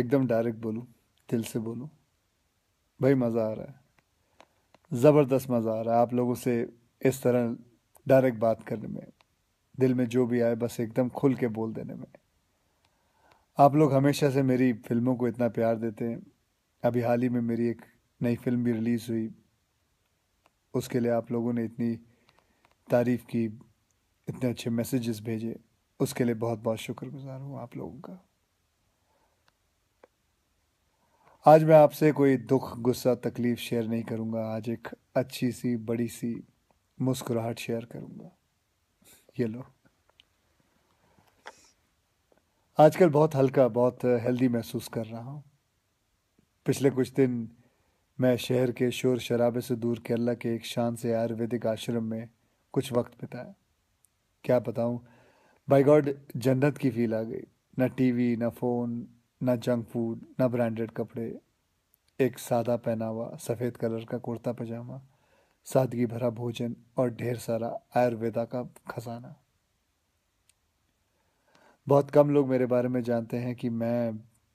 एकदम डायरेक्ट बोलूँ दिल से बोलूँ भाई मज़ा आ रहा है ज़बरदस्त मज़ा आ रहा है आप लोगों से इस तरह डायरेक्ट बात करने में दिल में जो भी आए बस एकदम खुल के बोल देने में आप लोग हमेशा से मेरी फिल्मों को इतना प्यार देते हैं अभी हाल ही में मेरी एक नई फिल्म भी रिलीज़ हुई उसके लिए आप लोगों ने इतनी तारीफ़ की इतने अच्छे मैसेजेस भेजे उसके लिए बहुत बहुत शुक्रगुजार हूँ आप लोगों का आज मैं आपसे कोई दुख गुस्सा तकलीफ़ शेयर नहीं करूंगा आज एक अच्छी सी बड़ी सी मुस्कुराहट शेयर करूँगा ये लो आजकल बहुत हल्का बहुत हेल्दी महसूस कर रहा हूँ पिछले कुछ दिन मैं शहर के शोर शराबे से दूर केरला के एक शान से आयुर्वेदिक आश्रम में कुछ वक्त बिताया क्या बताऊँ बाई गॉड जन्नत की फील आ गई ना टीवी ना फ़ोन ना जंक फूड ना ब्रांडेड कपड़े एक सादा पहनावा सफ़ेद कलर का कुर्ता पजामा सादगी भरा भोजन और ढेर सारा आयुर्वेदा का खजाना बहुत कम लोग मेरे बारे में जानते हैं कि मैं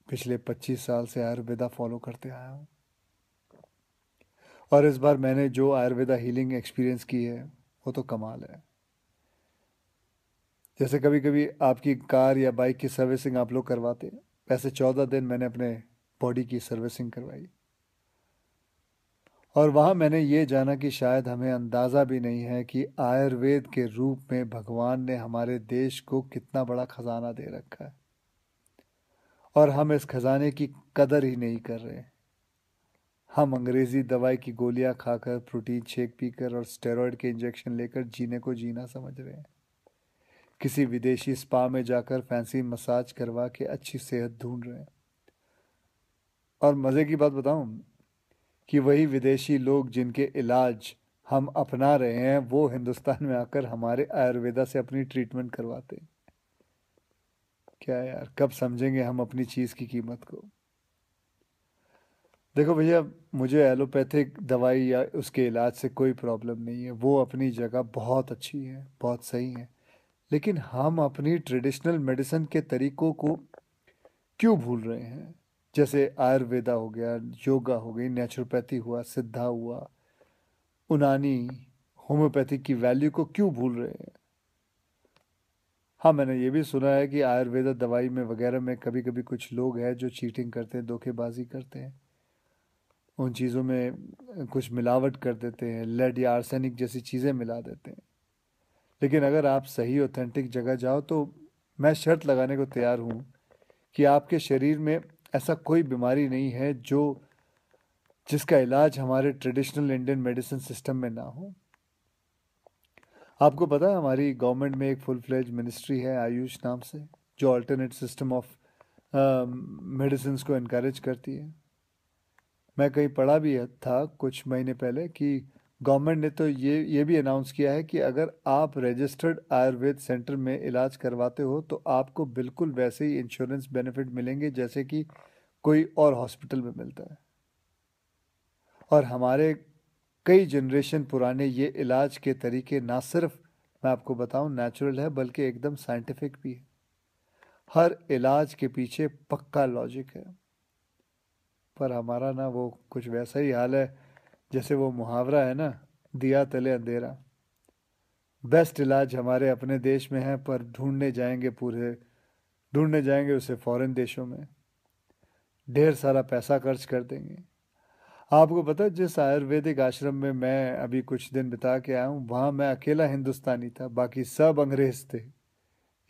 पिछले 25 साल से आयुर्वेदा फॉलो करते आया हूँ और इस बार मैंने जो आयुर्वेदा हीलिंग एक्सपीरियंस की है वो तो कमाल है जैसे कभी कभी आपकी कार या बाइक की सर्विसिंग आप लोग करवाते हैं वैसे चौदह दिन मैंने अपने बॉडी की सर्विसिंग करवाई और वहाँ मैंने ये जाना कि शायद हमें अंदाज़ा भी नहीं है कि आयुर्वेद के रूप में भगवान ने हमारे देश को कितना बड़ा ख़जाना दे रखा है और हम इस खजाने की कदर ही नहीं कर रहे हम अंग्रेज़ी दवाई की गोलियां खाकर प्रोटीन शेक पीकर और स्टेरॉयड के इंजेक्शन लेकर जीने को जीना समझ रहे हैं किसी विदेशी स्पा में जाकर फैंसी मसाज करवा के अच्छी सेहत ढूंढ रहे हैं और मज़े की बात बताऊं कि वही विदेशी लोग जिनके इलाज हम अपना रहे हैं वो हिंदुस्तान में आकर हमारे आयुर्वेदा से अपनी ट्रीटमेंट करवाते हैं क्या यार कब समझेंगे हम अपनी चीज़ की कीमत को देखो भैया मुझे एलोपैथिक दवाई या उसके इलाज से कोई प्रॉब्लम नहीं है वो अपनी जगह बहुत अच्छी है बहुत सही है लेकिन हम अपनी ट्रेडिशनल मेडिसिन के तरीकों को क्यों भूल रहे हैं जैसे आयुर्वेदा हो गया योगा हो गई नेचुरोपैथी हुआ सिद्धा हुआ उनानी होम्योपैथी की वैल्यू को क्यों भूल रहे हैं हाँ मैंने ये भी सुना है कि आयुर्वेदा दवाई में वगैरह में कभी कभी कुछ लोग हैं जो चीटिंग करते हैं धोखेबाजी करते हैं उन चीज़ों में कुछ मिलावट कर देते हैं लेड या आर्सेनिक जैसी चीज़ें मिला देते हैं लेकिन अगर आप सही ऑथेंटिक जगह जाओ तो मैं शर्त लगाने को तैयार हूँ कि आपके शरीर में ऐसा कोई बीमारी नहीं है जो जिसका इलाज हमारे ट्रेडिशनल इंडियन मेडिसिन सिस्टम में ना हो आपको पता है हमारी गवर्नमेंट में एक फुल फ्लेज मिनिस्ट्री है आयुष नाम से जो अल्टरनेट सिस्टम ऑफ मेडिसिन को इनक्रेज करती है मैं कहीं पढ़ा भी था कुछ महीने पहले कि गवर्नमेंट ने तो ये ये भी अनाउंस किया है कि अगर आप रजिस्टर्ड आयुर्वेद सेंटर में इलाज करवाते हो तो आपको बिल्कुल वैसे ही इंश्योरेंस बेनिफिट मिलेंगे जैसे कि कोई और हॉस्पिटल में मिलता है और हमारे कई जनरेशन पुराने ये इलाज के तरीके ना सिर्फ मैं आपको बताऊं नेचुरल है बल्कि एकदम साइंटिफिक भी है हर इलाज के पीछे पक्का लॉजिक है पर हमारा ना वो कुछ वैसा ही हाल है जैसे वो मुहावरा है ना दिया तले अंधेरा बेस्ट इलाज हमारे अपने देश में है पर ढूंढने जाएंगे पूरे ढूंढने जाएंगे उसे फॉरेन देशों में ढेर सारा पैसा खर्च कर देंगे आपको पता जिस आयुर्वेदिक आश्रम में मैं अभी कुछ दिन बिता के आया हूँ वहाँ मैं अकेला हिंदुस्तानी था बाकी सब अंग्रेज थे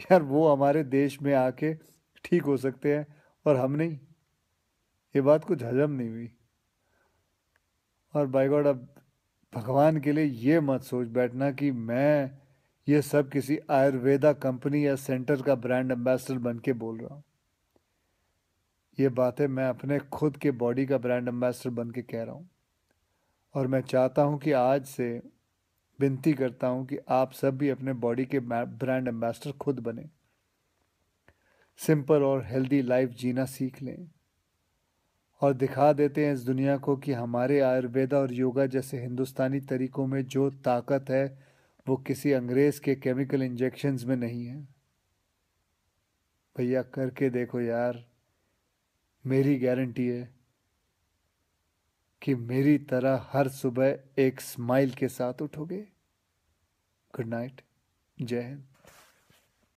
यार वो हमारे देश में आके ठीक हो सकते हैं और हम नहीं ये बात कुछ हजम नहीं हुई और बाई गॉड अब भगवान के लिए ये मत सोच बैठना कि मैं ये सब किसी आयुर्वेदा कंपनी या सेंटर का ब्रांड एम्बेसडर बन के बोल रहा हूँ ये बातें मैं अपने खुद के बॉडी का ब्रांड एम्बेसडर बन के कह रहा हूँ और मैं चाहता हूँ कि आज से विनती करता हूँ कि आप सब भी अपने बॉडी के ब्रांड एम्बेसडर खुद बने सिंपल और हेल्दी लाइफ जीना सीख लें और दिखा देते हैं इस दुनिया को कि हमारे आयुर्वेदा और योगा जैसे हिंदुस्तानी तरीकों में जो ताकत है वो किसी अंग्रेज़ के केमिकल इंजेक्शन्स में नहीं है भैया करके देखो यार मेरी गारंटी है कि मेरी तरह हर सुबह एक स्माइल के साथ उठोगे गुड नाइट जय हिंद